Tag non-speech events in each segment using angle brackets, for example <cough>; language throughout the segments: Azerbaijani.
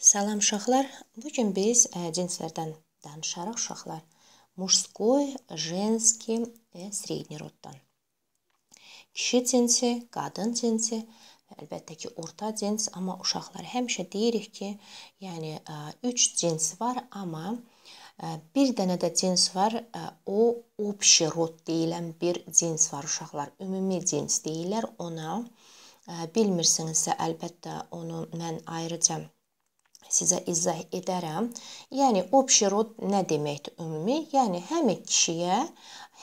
Salam uşaqlar. Bu gün biz e, cinslərdən danışarıq uşaqlar. Мужской, женский və e, средний roddan. Kişi cinsi, qadın cinsi və əlbəttə ki, orta cins, amma uşaqlar həmişə deyirik ki, yəni 3 e, cins var, amma bir dənə də cins var. O общий род deyilən bir cins var uşaqlar. Ümumi cins deyirlər ona. Bilmirsinizsə əlbəttə onu mən ayrıca sizə izah edərəm. Yəni общий rod nə deməkdir ümumi? Yəni həm kişiyə,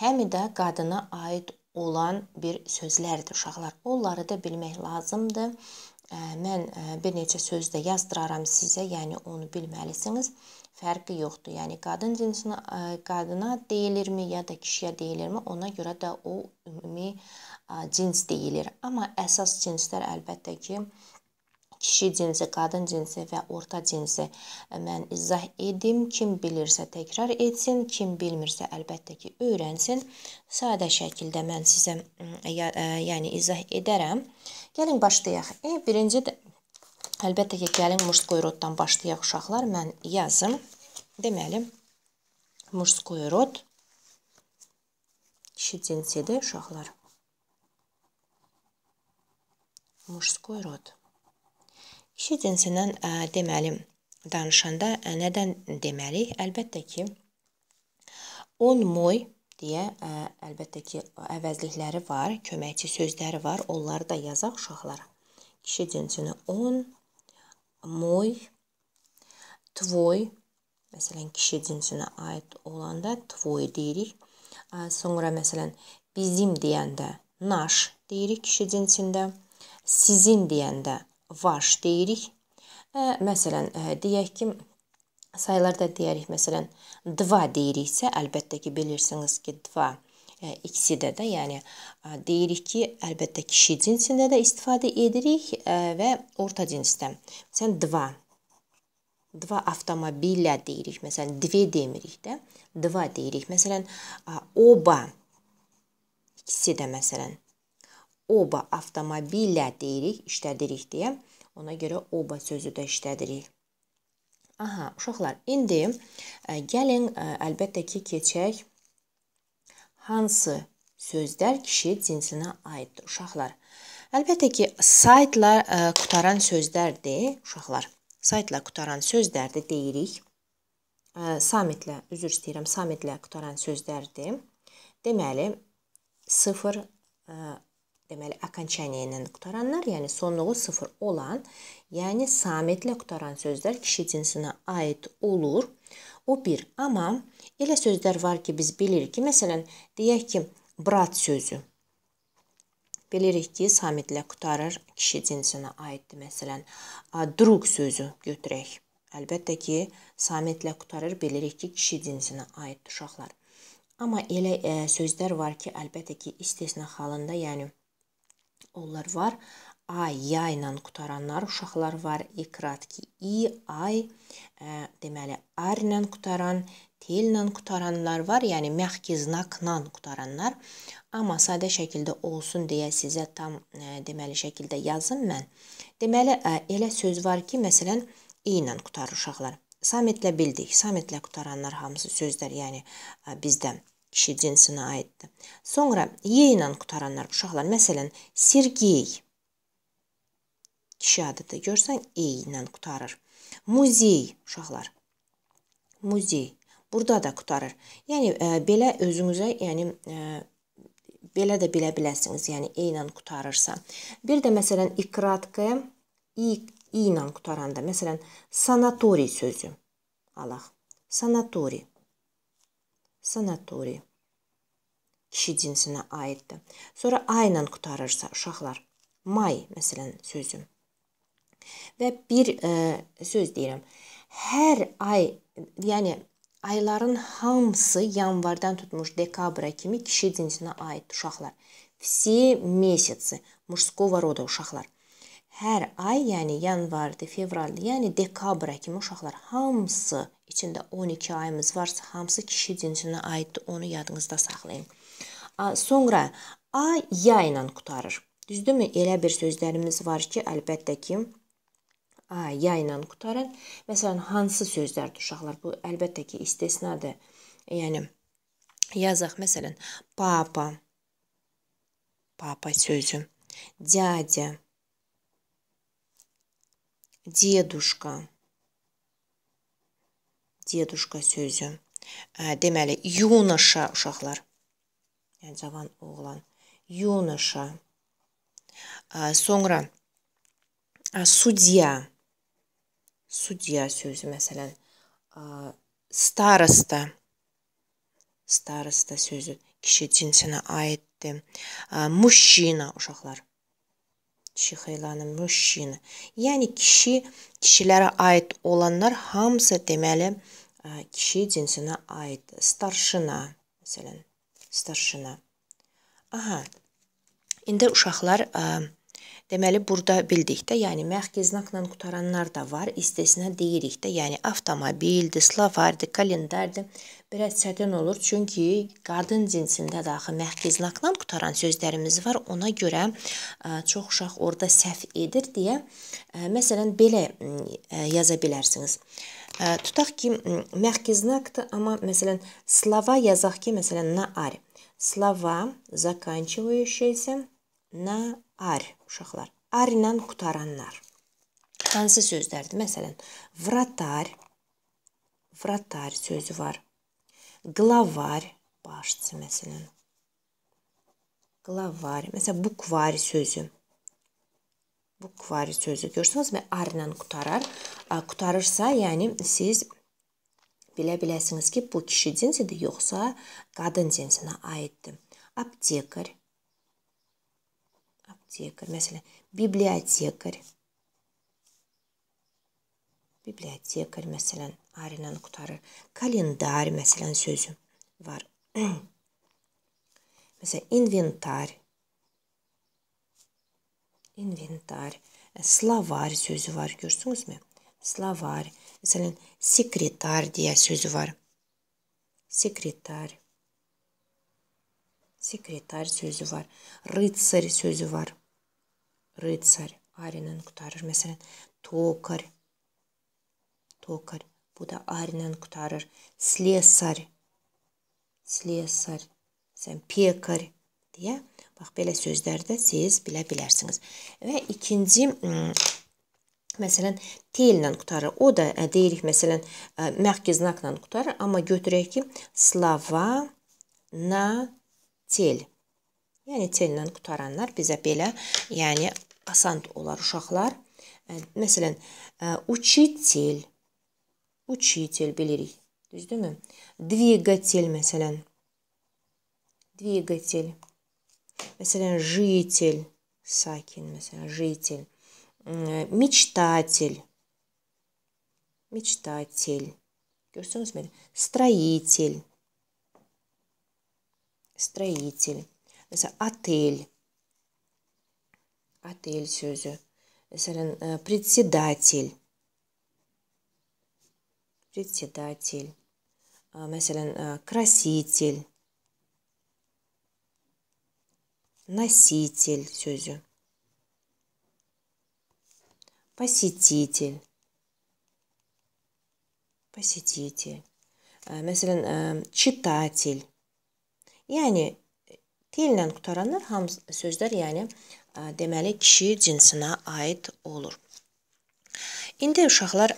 həm də qadına aid olan bir sözlərdir uşaqlar. Onları da bilmək lazımdır. Mən bir neçə söz də yazdıraram sizə, yəni onu bilməlisiniz. Fərqi yoxdur. Yəni qadın cinsinə qadına deyilirmi ya da kişiyə deyilirmi, ona görə də o ümumi cins deyilir. Amma əsas cinslər əlbəttə ki, kişi cinsi, qadın cinsi və orta cinsi mən izah edim. Kim bilirsə təkrar etsin, kim bilmirsə əlbəttə ki, öyrənsin. Sadə şəkildə mən sizə yəni izah edərəm. Gəlin başlayaq. E, birinci də əlbəttə ki, gəlin muşskoyrotdan başlayaq uşaqlar. Mən yazım. Deməli, muşskoyrot kişi cinsidir uşaqlar. Мужской род. Kişi cinsindən ə, deməli danışanda ə, nədən deməli? Əlbəttə ki, on moy deyə ə, əlbəttə ki, əvəzlikləri var, köməkçi sözləri var. Onları da yazaq uşaqlara. Kişi cinsini on moy tvoy məsələn kişi cinsinə aid olanda tvoy deyirik. Sonra məsələn bizim deyəndə naş deyirik kişi cinsində. Sizin deyəndə var deyirik. Məsələn, deyək ki, saylarda deyərik, məsələn, 2 deyiriksə, əlbəttə ki, bilirsiniz ki, 2 ikisidə də, yəni deyirik ki, əlbəttə kişi cinsində də istifadə edirik və orta cinsdə. Məsələn, 2 2 avtomobillə deyirik. Məsələn, 2 demirik də, 2 deyirik. Məsələn, oba ikisi də məsələn oba avtomobillə deyirik, işlədirik deyə. Ona görə oba sözü də işlədirik. Aha, uşaqlar, indi ə, e, gəlin ə, e, əlbəttə ki, keçək hansı sözlər kişi cinsinə aiddir, uşaqlar. Əlbəttə ki, saytla ə, e, qutaran sözlərdir, uşaqlar. Saytla qutaran sözlərdir deyirik. Ə, samitlə, üzr istəyirəm, samitlə qutaran sözlərdir. Deməli 0 deməli okonчание ilə qutaranlar, yəni sonluğu 0 olan, yəni samitlə qutaran sözlər kişi cinsinə aid olur. O bir, amma elə sözlər var ki, biz bilirik ki, məsələn, deyək ki, brat sözü. Bilirik ki, samitlə qutarır kişi cinsinə aiddir. Məsələn, drug sözü götürək. Əlbəttə ki, samitlə qutarır, bilirik ki, kişi cinsinə aiddir uşaqlar. Amma elə ə, e, sözlər var ki, əlbəttə ki, istisna halında, yəni onlar var. A ya ilə qutaranlar uşaqlar var. İkratki e, i, ay, ə, e, deməli ar ilə qutaran, tel ilə qutaranlar var. Yəni məxki znakla qutaranlar. Amma sadə şəkildə olsun deyə sizə tam ə, e, deməli şəkildə yazım mən. Deməli ə, elə söz var ki, məsələn i ilə qutarır uşaqlar. Samitlə bildik. Samitlə qutaranlar hamısı sözdər, yəni ə, bizdən kişi cinsinə aiddir. Sonra Y ilə qutaranlar uşaqlar, məsələn, Sergey kişi adıdır. Görsən, E ilə qutarır. Muzey uşaqlar. Muzey. Burada da qutarır. Yəni ə, e, belə özünüzə, yəni ə, e, belə də bilə biləsiniz. Yəni E ilə qutarırsa. Bir də məsələn ikratka i, i ilə qutaranda, məsələn, sanatoriy sözü alaq. Sanatoriy sanatoriya kişi cinsinə aiddir. Sonra A ilə qutarırsa uşaqlar may məsələn sözü. Və bir ə, söz deyirəm. Hər ay, yəni ayların hamısı yanvardan tutmuş dekabra kimi kişi cinsinə aid uşaqlar. Все месяцы мужского рода uşaqlar. Hər ay, yəni yanvardı, fevraldı, yəni dekabra kimi uşaqlar hamısı içində 12 ayımız varsa, hamısı kişi cinsinə aiddir. Onu yadınızda saxlayın. Sonra a ya ilə qutarır. Düzdürmü? Elə bir sözlərimiz var ki, əlbəttə ki, a ya ilə qutaran. Məsələn, hansı sözlərdir uşaqlar? Bu əlbəttə ki, istisnadır. Yəni yazaq məsələn, papa. Papa sözü. Дядя. Дедушка. Deduşka sözü. Deməli, yunaşa uşaqlar. Yəni cavan oğlan. Yunaşa. Sonra судья. Судья sözü məsələn starosta. Starosta sözü kişi cinsinə aiddir. Muşina uşaqlar. Kişi xeylanı muşina. Yəni kişi kişilərə aid olanlar hamısı deməli kişi cinsinə aiddir. Starşina, məsələn, starşina. Aha. İndi uşaqlar ə, Deməli burada bildik də, yəni məxfi znakla qutaranlar da var, istisna deyirik də, yəni avtomobildir, slovardır, kalendardır. Biraz çətin olur, çünki qadın cinsində də axı məxfi znakla qutaran sözlərimiz var. Ona görə ə, çox uşaq orada səhv edir deyə ə, məsələn belə ə, yaza bilərsiniz. Ə, Ə, tutaq ki, mərkəzinə aktı, amma məsələn slava yazaq ki, məsələn na ar. Slava заканчивающиеся на ar uşaqlar. Ar ilə qutaranlar. Hansı sözlərdir? Məsələn, vratar, vratar sözü var. Glavar başçı məsələn. Glavar, məsələn, bukvar sözü bu kvari sözü. Görsünüz mü? Ar ilə qutarar. Qutarırsa, yəni siz bilə biləsiniz ki, bu kişi cinsidir yoxsa qadın cinsinə aiddir. Aptekar. Aptekar. Məsələn, bibliotekar. Bibliotekar, məsələn, ar ilə qutarır. Kalendar, məsələn, sözü var. <clears throat> Məsələn, inventar. inventar, slavar sözü var gördünüz mü? Slavar. Mesela sekreter diye sözü var. Sekreter. Sekreter sözü var. Rıtsar sözü var. Rıtsar. Arinden kurtarır. Mesela tokar. Tokar. Bu da arinden kurtarır. Slesar. Slesar. Sen pekar diye Bax, belə sözləri də siz bilə bilərsiniz. Və ikinci, məsələn, T ilə qutarır. O da deyirik, məsələn, məhki znakla qutarır. Amma götürək ki, slava na tel. Yəni, tel ilə qutaranlar bizə belə, yəni, asan olar uşaqlar. Məsələn, uçitil. Uçitil bilirik. Düzdürmü? Dvigatel, məsələn. Dvigatel. Dvigatel. Mesela житель, sakin mesela житель. Мечтатель. Мечтатель. Görsünüz mü? Строитель. Строитель. Mesela отель. Отель sözü. Mesela э, председатель. Председатель. А, mesela э, краситель. носитель sözü посетитель посетитель مثلا э, э, читатель yəni T ilə qutaranlar hamı sözlər, yəni deməli kişi cinsinə aid olur. İndi uşaqlar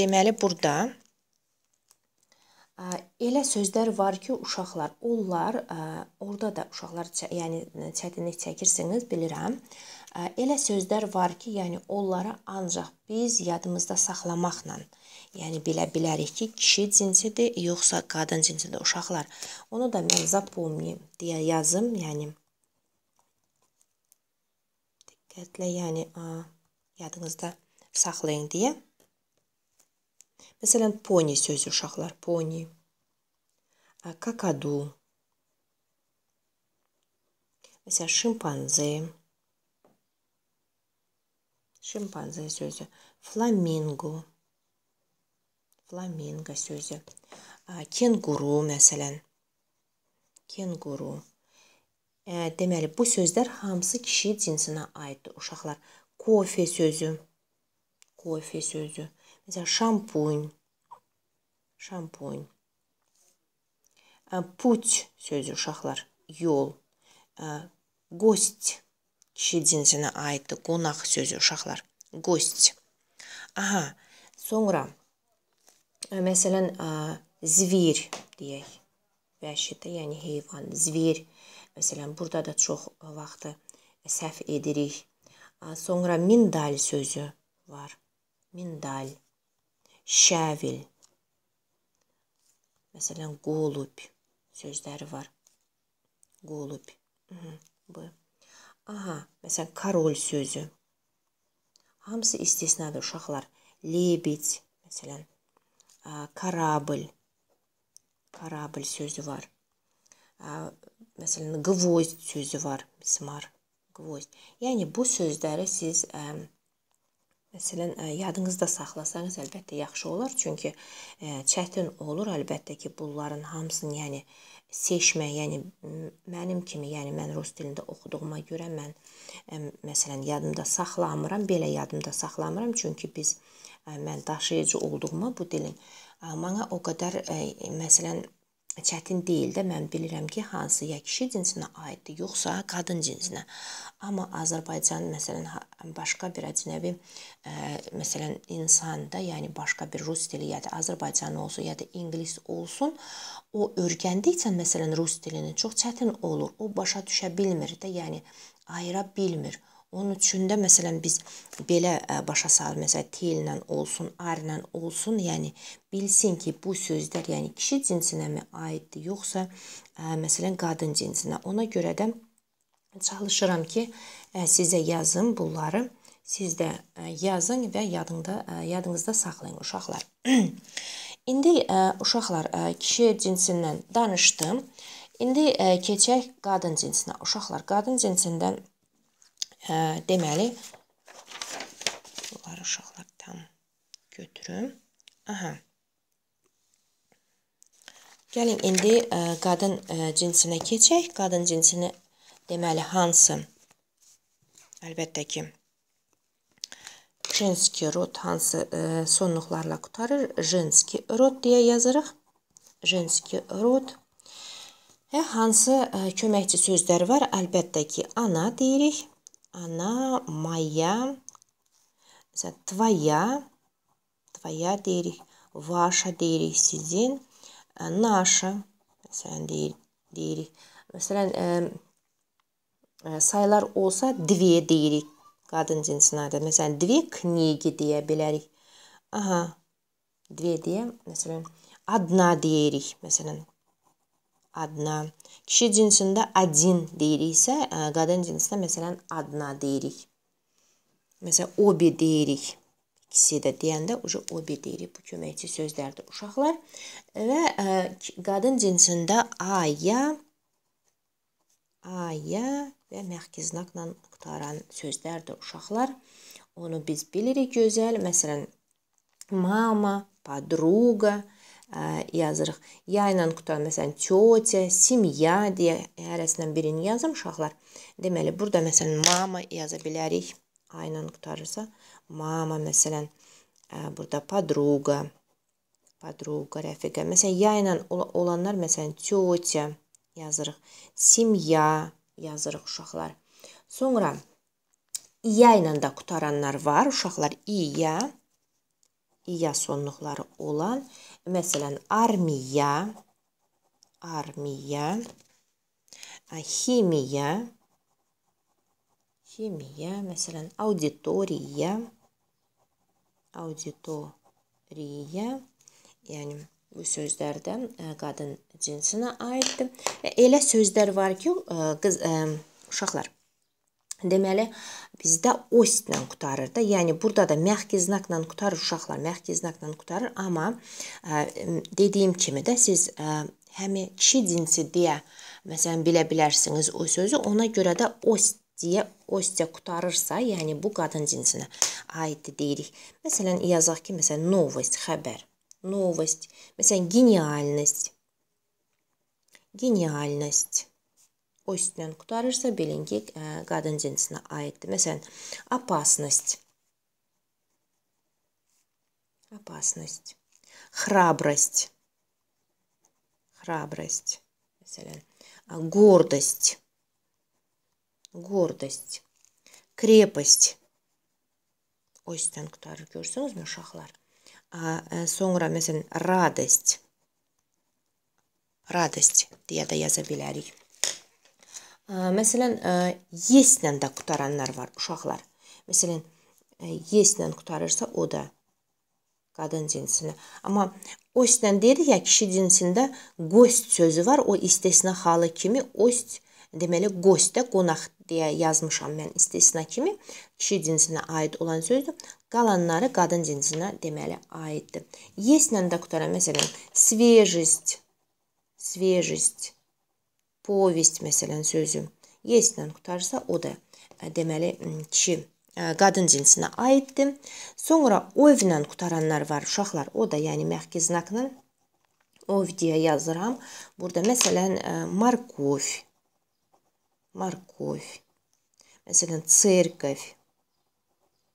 deməli burada elə sözlər var ki, uşaqlar, onlar orada da uşaqlar, yəni çətinlik çəkirsiniz, bilirəm. Elə sözlər var ki, yəni onları ancaq biz yadımızda saxlamaqla, yəni bilə bilərik ki, kişi cinsidir, yoxsa qadın cinsidir uşaqlar. Onu da mən zapomnim deyə yazım, yəni diqqətlə, yəni yadınızda saxlayın deyə. Məsələn, poni sözü uşaqlar, poni. Kakadu. Məsələn, şimpanzə. Şimpanzə sözü. Flamingo. Flamingo sözü. Kenguru, məsələn. Kenguru. E, deməli, bu sözlər hamısı kişi cinsinə aiddir, uşaqlar. Kofe sözü. Kofe sözü. Mesela şampuyn. Şampuyn. Put sözü uşaqlar yol. Гость kişi cinsinə aiddir. Qonaq sözü uşaqlar. Гость. Aha. Sonra məsələn zvir deyək. Vəhşidə, yəni heyvan, zvir. Məsələn, burada da çox vaxtı səhv edirik. Sonra mindal sözü var. Mindal şəvil, məsələn, qulub sözləri var. Qulub. B. Aha, məsələn, karol sözü. Hamısı istisnadır uşaqlar. Lebic, məsələn, karabl, karabl sözü var. Məsələn, qvoz sözü var, mismar, qvoz. Yəni, bu sözləri siz... Ə, Məsələn, e, yadınızda saxlasanız əlbəttə yaxşı olar, çünki e, çətin olur əlbəttə ki, bunların hamısını, yəni seçmək, yəni mənim kimi, yəni mən rus dilində oxuduğuma görə mən e, məsələn yadımda saxlamıram, belə yadımda saxlamıram, çünki biz mən daşıyıcı olduğuma bu dilin mənə o qədər məsələn çətin deyil də mən bilirəm ki, hansı ya kişi cinsinə aiddir, yoxsa qadın cinsinə. Amma Azərbaycan məsələn başqa bir əcnəbi ə, e, məsələn insanda, yəni başqa bir rus dili ya da Azərbaycan olsun ya da ingilis olsun, o öyrəndikcə məsələn rus dilini çox çətin olur. O başa düşə bilmir də, yəni ayıra bilmir. Onun üçün də məsələn biz belə başa salır, məsələn, tellə olsun, arla olsun, yəni bilsin ki, bu sözlər yəni kişi cinsinə mi aiddir, yoxsa ə, məsələn qadın cinsinə. Ona görə də çalışıram ki, ə, sizə yazım bunları. Siz də ə, yazın və yadında ə, yadınızda saxlayın uşaqlar. <clears throat> İndi ə, uşaqlar ə, kişi cinsindən danışdım. İndi ə, keçək qadın cinsinə. Uşaqlar qadın cinsindən Hə, deməli, bunları uşaqlar tam götürüm. Aha. Gəlin, indi ə, e, qadın ə, e, cinsinə keçək. Qadın cinsini deməli hansı? Əlbəttə ki, женский род hansı ə, e, sonluqlarla qutarır? Женский род deyə yazırıq. Женский род. Və hansı ə, köməkçi sözlər var? Əlbəttə ki, ana deyirik. Она моя, твоя, твоя deyirik, vaşa deyirik sizin, naşa məsələn deyir, deyirik. Məsələn, ə, sayılar olsa dve deyirik qadın cinsinədir. Məsələn, dve knigi deyə bilərik. Aha, dve deyə, məsələn, adna deyirik, məsələn, adna. Kişi cinsində adin deyiriksə, qadın cinsində məsələn adna deyirik. Məsələn obi deyirik. İkisi də deyəndə uca obi deyirik. Bu köməkçi sözlərdir uşaqlar. Və ə, qadın cinsində aya aya və məxki znakla qutaran sözlərdir uşaqlar. Onu biz bilirik gözəl. Məsələn mama, подруга yazırıq. Ya ilə qutan, məsələn, tiyotya, simya deyə hərəsindən birini yazım uşaqlar. Deməli, burada məsələn mama yaza bilərik. A ilə qutarırsa, mama məsələn burada podruga, podruga, rəfiqə. Məsələn, ya ilə olanlar məsələn tiyotya yazırıq. Simya yazırıq uşaqlar. Sonra iya ilə də qutaranlar var. Uşaqlar iya, iya sonluqları olan Məsələn, armiya, armiya, ximiya, ximiya, məsələn, auditoriya, auditoriya, yəni bu sözlər də e, qadın cinsinə aiddir. Və e, elə sözlər var ki, e, qız ə, uşaqlar Deməli, bizdə ositlə qutarır da. Yəni burada da məxki znakla qutarır uşaqlar, məxki znakla qutarır, amma ə, dediyim kimi də siz ə, həmi kişi cinsi deyə məsələn bilə bilərsiniz o sözü. Ona görə də osit deyə ostya qutarırsa, yəni bu qadın cinsinə aiddir deyirik. Məsələn, yazaq ki, məsələn, novost xəbər. Novost. Məsələn, genialnost. Genialnost. o'sidan qutqarilsa bilingki qadin jinsına aiddir masalan опасность опасность храбрость храбрость masalan гордость гордость крепость o'sidan qutqarib ko'rsangizmi shoxlar so'ngra masalan radost radost deyada yoza bilarik Məsələn, yeslə də qutaranlar var uşaqlar. Məsələn, yeslə qutarırsa o da qadın cinsinə. Amma oslə deyirik ya, kişi cinsində gost sözü var. O istisna halı kimi ost deməli gost da qonaq deyə yazmışam mən istisna kimi kişi cinsinə aid olan sözdür. Qalanları qadın cinsinə deməli aiddir. Yeslə də qutaran məsələn, svejist, svejist Povest məsələn sözü yes-lə qutarsa o da e, deməli kişi e, qadın cinsinə aiddir. Sonra ovlə qutaranlar var uşaqlar. O da yəni məhki znakının ov deyə yazıram. Burada məsələn e, markov. Markov. Məsələn tsirkov.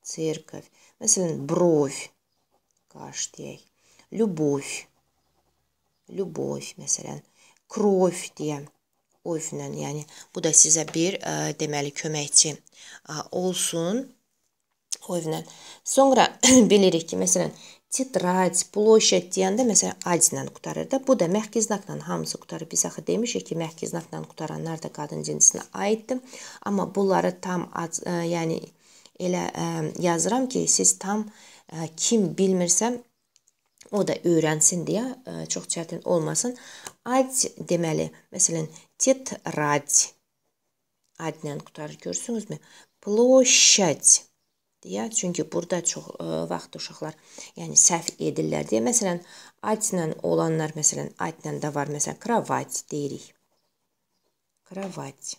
Tsirkov. Məsələn brov. Qaş deyək. Любовь. Любовь məsələn. Krov deyəm o üfündən. Yəni bu da sizə bir ə, e, deməli köməkçi ə, e, olsun o üfündən. Sonra <clears throat> bilirik ki, məsələn, тетрадь, площадь deyəndə məsələn adla qutarır da. Bu da məhki znakla hamısı qutarır. Biz axı demişik ki, məhki znakla qutaranlar da qadın cinsinə aiddir. Amma bunları tam ad, ə, e, yəni elə ə, yazıram ki, siz tam ə, kim bilmirsə o da öyrənsin deyə ə, çox çətin olmasın. Ad deməli, məsələn, Тетрадь. Addən qutarır, görürsünüzmü? Ploşət. deyə. Çünki burada çox ə, vaxt uşaqlar, yəni səhv edirlər deyə. Məsələn, adla olanlar, məsələn, adla da var, məsələn, kravat deyirik. Kravat.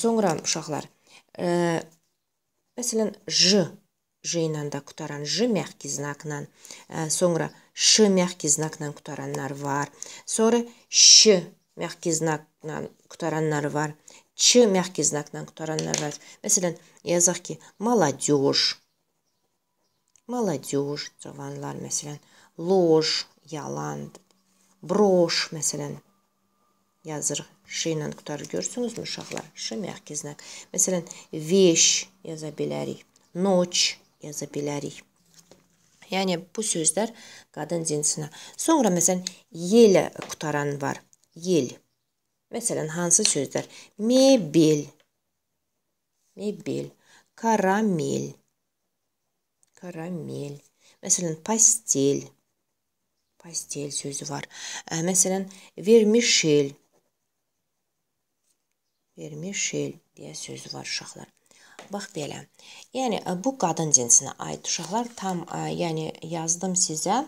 Sonra uşaqlar, ə, məsələn, j j ilə də qutaran, j məhki znakla, sonra ş məhki znakla qutaranlar var. Sonra ş məhki znakla qutaranlar var. Ç məhki znakla qutaranlar var. Məsələn, yazaq ki, maladyoj. Maladyoj cavanlar məsələn, loj, yalan, broş məsələn yazırıq. Ş ilə qutarır. Görürsünüzmü uşaqlar? Ş məhki znak. Məsələn, veş yaza bilərik. Noç yaza bilərik. Yəni bu sözlər qadın cinsinə. Sonra məsələn, yelə qutaran var yel. Məsələn, hansı sözlər? Mebel, mebel, karamel, karamel. Məsələn, pastel, pastel sözü var. Məsələn, vermişel, vermişel deyə sözü var uşaqlar. Bax belə. Yəni e, bu qadın cinsinə aid uşaqlar tam, e, yəni yazdım sizə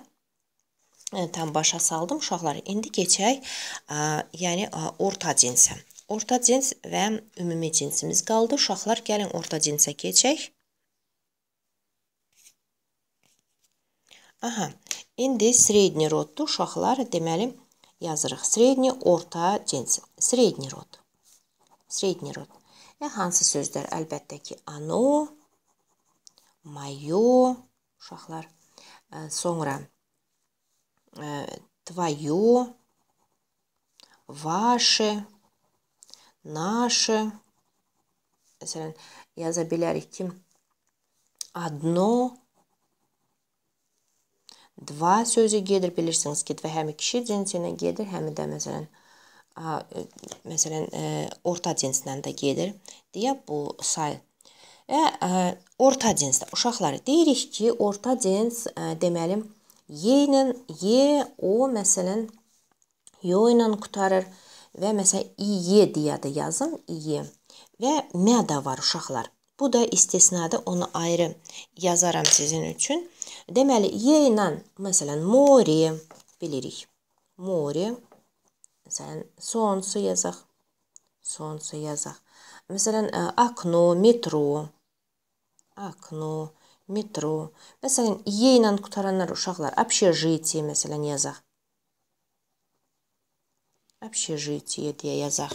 tam başa saldım uşaqlar. İndi keçək, ə, yəni ə, orta cinsə. Orta cins və ümumi cinsimiz qaldı. Uşaqlar, gəlin orta cinsə keçək. Aha, indi sredni roddu uşaqlar, deməli, yazırıq. Sredni, orta cins. Sredni rod. Sredni rod. Və hansı sözlər? Əlbəttə ki, ano, mayo, uşaqlar. Sonra твое, ваше, наше. Məsələn, yaza bilərik ki, одно, два sözü gedir. Bilirsiniz ki, və həmi kişi cinsinə gedir, həmi də məsələn, a, məsələn, ə, orta cinsindən də gedir deyə bu say və ə, orta cinsdə uşaqlar deyirik ki, orta cins ə, deməli Y ilə Y, O məsələn yo ilə qutarır və məsələn İY deyə də yazın İY. Və mə də var uşaqlar. Bu da istisnadır, onu ayrı yazaram sizin üçün. Deməli Y ilə məsələn mori bilirik. Mori məsələn солнце yazaq. Солнце yazaq. Məsələn, okno, e, metro, okno, metro. Məsələn, E ilə qutaranlar uşaqlar общежитие məsələn yazaq. Общежитие deyə yazaq.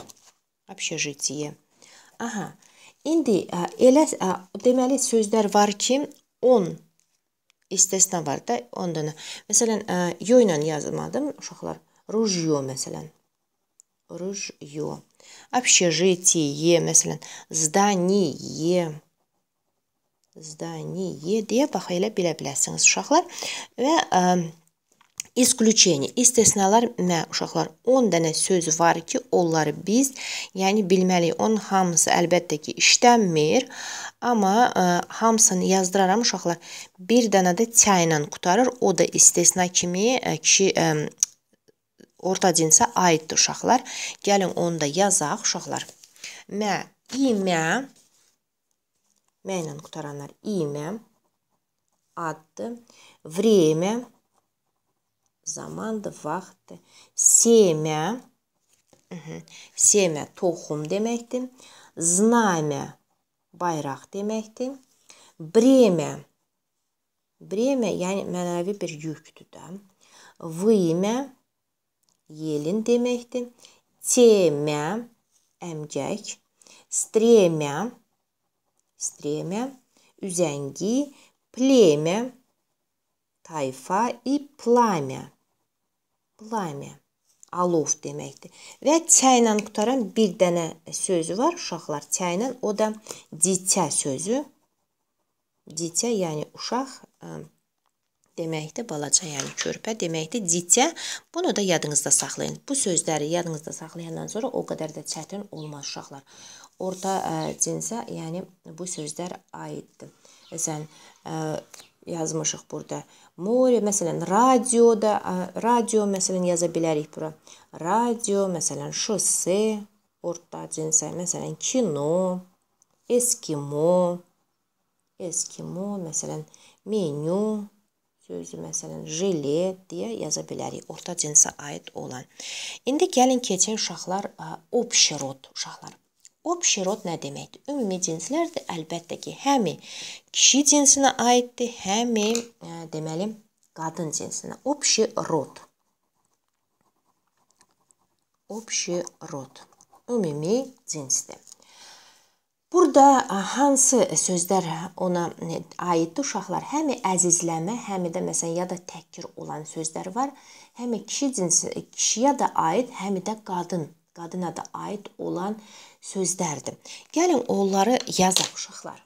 Общежитие. Aha. İndi ə, elə ə, deməli sözlər var ki, 10 istisna var da, 10 dənə. Məsələn, ə, yo ilə yazmadım uşaqlar. Rujyo məsələn. Ружье. Общежитие, məsələn, здание zdaniye deyə baxa elə bilə bilərsiniz uşaqlar. Və ə, İsklüçeni, istisnalar nə uşaqlar? 10 dənə söz var ki, onları biz, yəni bilməliyik. Onun hamısı əlbəttə ki, işlənmir, amma ə, hamısını yazdıraram uşaqlar. Bir dənə də ç ilə qutarır. O da istisna kimi ə, kişi ə, orta cinsə aiddir uşaqlar. Gəlin onu da yazaq uşaqlar. Mə, imə, Mə ilə qutaranlar imə, addır. Время, zamandır, vaxtdır. Семя, семя toxum deməkdir. Знамя, bayraq deməkdir. Бремя, бремя yəni mənəvi bir yükdür də. Vimə, yelin deməkdir. Temə, əmgək. Stremya, стремя, üzəngi, племя, tayfa и пламя. Пламя. Alov deməkdir. Və çə ilə qutaran bir dənə sözü var uşaqlar. Çə ilə o da dicə sözü. Dicə yəni uşaq deməkdir, balaca yəni körpə deməkdir. Dicə. Bunu da yadınızda saxlayın. Bu sözləri yadınızda saxlayandan sonra o qədər də çətin olmaz uşaqlar orta e, cinsə, yəni bu sözlər aiddir. Məsələn, e, e, yazmışıq burada. More, məsələn, radio da, radio məsələn yaza bilərik bura. Radio, məsələn, şosse, orta cinsə, məsələn, kino, eskimo, eskimo, məsələn, menyu, sözü məsələn, jilet deyə yaza bilərik. Orta cinsə aid olan. İndi gəlin keçin uşaqlar, obşirot uşaqlar. Общий rod nə deməkdir? Ümumi cinslər də əlbəttə ki, həmi kişi cinsinə aiddir, həmi ə, e, deməli qadın cinsinə. Общий rod. Общий rod. Ümumi cinsdir. Burada e, hansı sözlər ona e, aiddir uşaqlar? Həmi əzizləmə, həmi də məsələn ya da təhqir olan sözlər var. Həmi kişi cinsi kişiyə də aid, həmi də qadın qadına da aid olan sözlərdir. Gəlin onları yazaq uşaqlar.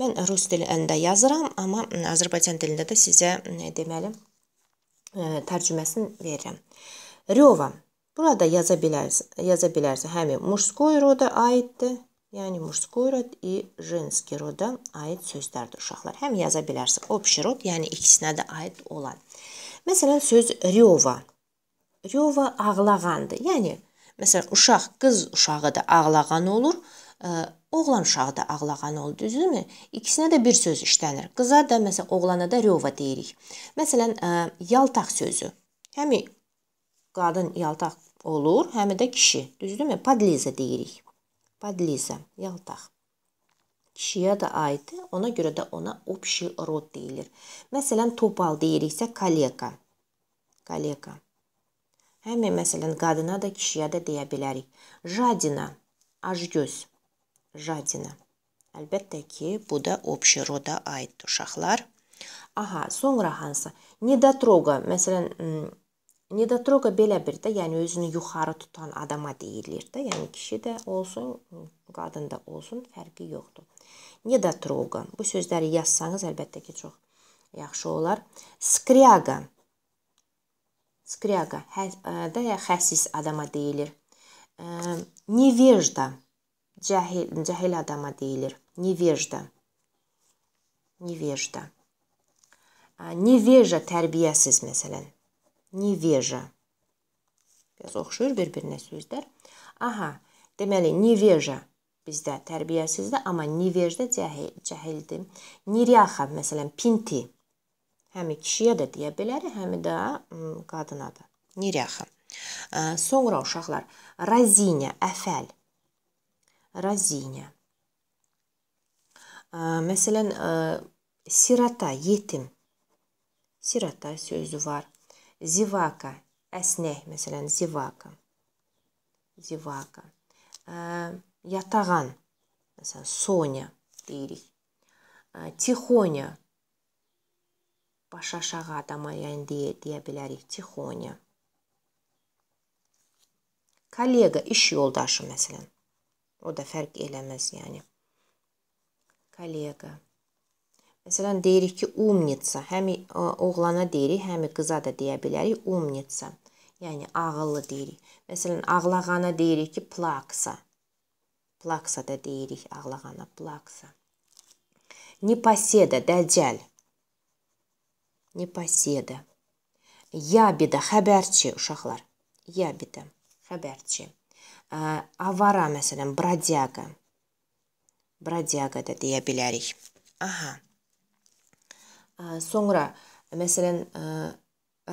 Mən rus dilində yazıram, amma Azərbaycan dilində də sizə deməli tərcüməsini verirəm. Röva. Burada yaza bilərsiz, yaza bilərsiz həm мужской рода aiddir, yəni мужской род и женский рода aid sözlərdir uşaqlar. Həm yaza bilərsiz общий род, yəni ikisinə də aid olan. Məsələn söz röva. Röva ağlağandır. Yəni Məsələn, uşaq, qız uşağı da ağlağan olur, e, oğlan uşağı da ağlağan olur, düzdürmü? İkisinə də bir söz işlənir. Qıza da, məsələn, oğlana da röva deyirik. Məsələn, e, yaltaq sözü. Həmi qadın yaltaq olur, həmi də kişi, düzdürmü? Padliza deyirik. Padliza, yaltaq. Kişiyə də aiddir, ona görə də ona obşi rod deyilir. Məsələn, topal deyiriksə, koleka. Koleka. Həmin məsələn qadına da, kişiyə də deyə bilərik. Jadina, acgöz. Jadina. Əlbəttə ki, bu da общий рода aiddir uşaqlar. Aha, sonra hansı? Nedotroga, məsələn, nedotroga belə bir də, yəni özünü yuxarı tutan adama deyilir də, yəni kişi də olsun, qadın da olsun, fərqi yoxdur. Nedotroga. Bu sözləri yazsanız əlbəttə ki, çox yaxşı olar. Skriaga Скряга də ya xəsis adama deyilir. Невежда cəhil, cəhil adama deyilir. Невежда. Невежда. Невежа tərbiyəsiz məsələn. Невежа. Biraz oxşuyur bir-birinə sözlər. Aha, deməli невежа bizdə tərbiyəsizdir, amma невежdə cəhil, cəhildir. Niryaxa məsələn pinti Həmi kişiyə də deyə bilərik, həmi də qadına da. Nirəxə. Sonra uşaqlar, raziniya, əfəl. Raziniya. Məsələn, sirata, yetim. Sirata sözü var. Zivaka, əsnək, məsələn, zivaka. Zivaka. Yatağan, məsələn, Sonya deyirik. Tixonya, baş aşağı adama, yəni deyə, deyə bilərik tixonya. Kollega, iş yoldaşı məsələn. O da fərq eləməz, yəni. Kollega. Məsələn, deyirik ki, umnitsa. Həm oğlana deyirik, həm qıza da deyə bilərik umnitsa. Yəni ağıllı deyirik. Məsələn, ağlağana deyirik ki, plaksa. Plaksa da deyirik ağlağana, plaksa. Nepaseda, dəcəl непоседа. Ябеда, хәбәрче ушақлар. Ябеда, хәбәрче. Авара, мәсәлән, бродяга. Бродяга да дия беләрик. Аха. Соңра, мәсәлән,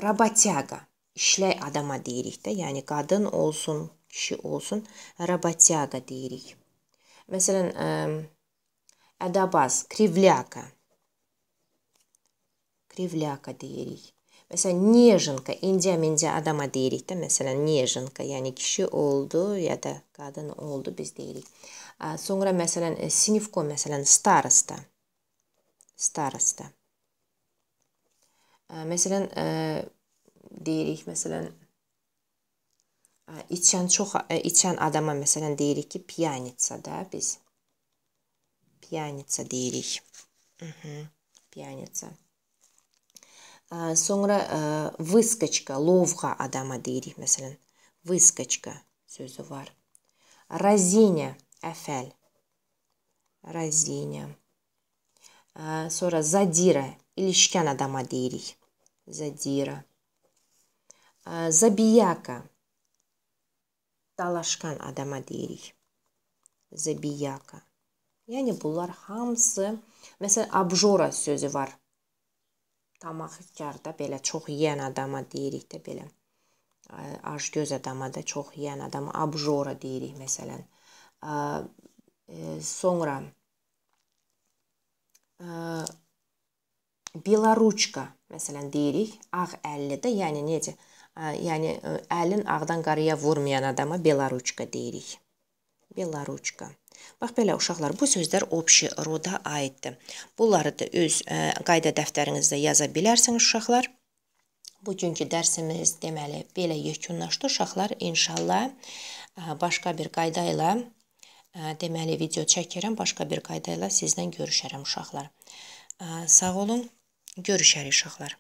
работяга. İşləy adama deyirik də, yəni qadın olsun, kişi olsun, работяга deyirik. Məsələn, ədəbaz, krivlyaka. Rivlyaka deyirik. Məsələn, Nijinka, indiya-mindiya adama deyirik də, məsələn, Nijinka, yəni kişi oldu ya da qadın oldu biz deyirik. Sonra məsələn, sinifko, məsələn, starosta. Starosta. Məsələn, deyirik, məsələn, içən çox içən adama məsələn deyirik ki, piyanitsa da biz. Piyanitsa deyirik. Mhm. Piyanitsa. Sonra а, а, выскочка, ловға адама дейді, мәселен. Выскочка сөзі бар. Разиня, әфәл. Разиня. Sonra а, задира, илішкен адама дейді. Задира. Забияка. талашкан адама дейді. Забияка. Яғни бұлар хамсы. Мәселен, обжора сөзі бар. tamaxkar da belə çox yeyən adama deyirik də belə. Ac göz adama da çox yeyən adama abjora deyirik məsələn. Sonra belaruçka məsələn deyirik, ağ əlli də, yəni necə? Yəni əlin ağdan qarıya vurmayan adama belaruçka deyirik. Belaruçka. Bax belə uşaqlar, bu sözlər obşi roda aiddir. Bunları da öz ə, e, qayda dəftərinizdə yaza bilərsiniz uşaqlar. Bugünkü dərsimiz deməli belə yekunlaşdı uşaqlar. İnşallah ə, e, başqa bir qayda ilə ə, e, deməli video çəkərəm, başqa bir qayda ilə sizdən görüşərəm uşaqlar. Ə, sağ olun. Görüşərik uşaqlar.